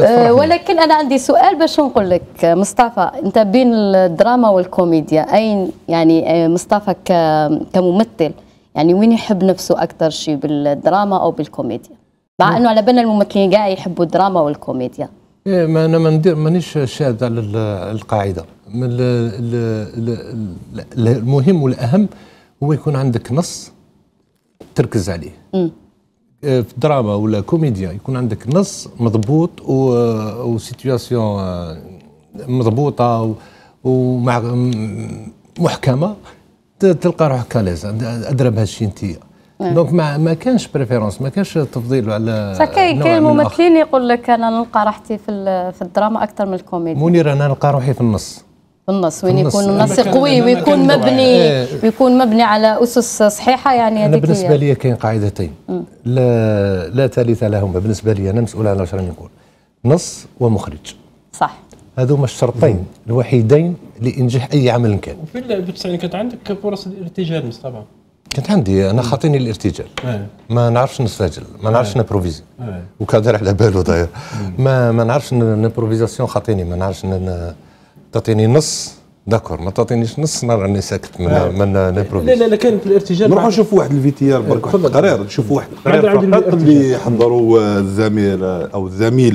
آه، ولكن انا عندي سؤال باش نقول لك مصطفى انت بين الدراما والكوميديا اين يعني آه، مصطفى كممثل يعني وين يحب نفسه اكثر شيء بالدراما او بالكوميديا مع انه على بالنا الممثلين كاع يحبوا الدراما والكوميديا إيه ما انا ما ندير مانيش شاد على القاعده من المهم والاهم هو يكون عندك نص تركز عليه في دراما ولا كوميديا يكون عندك نص مضبوط وسيتياسيون آه، مضبوطه ومحكمه تلقى روحك كاليز ادرى بهالشي انت دونك نعم. ما ما كانش بريفيرونس ما كانش تفضيل على صح كاين كاين ممثلين يقول لك انا نلقى راحتي في في الدراما اكثر من الكوميديا منير انا نلقى روحي في النص النص وين يكون النص قوي ويكون مبني إيه. ويكون مبني على اسس صحيحه يعني انا بالنسبه لي كاين قاعدتين لا لا ثالث لهما بالنسبه لي انا مسؤول على واش راني نقول نص ومخرج صح هذوما الشرطين الوحيدين لانجاح اي عمل كان وفي التسعين يعني كانت عندك فرص الارتجال طبعا كانت عندي انا خاطيني الارتجال إيه. ما نعرفش نسجل ما نعرفش إيه. نبروفيزي وكادر على بالو داير ما ما نعرفش نبروفيزاسيون خاطيني ما نعرفش تعطيني نص داكور ما تعطينيش نص نرى اني ساكت من نعم. آه. من نبروفيس لا لا لا كانت الارتجال نروحوا نشوفوا واحد الفي ار برك واحد القرار نشوفوا واحد القرار اللي حضروا الزميل او الزميل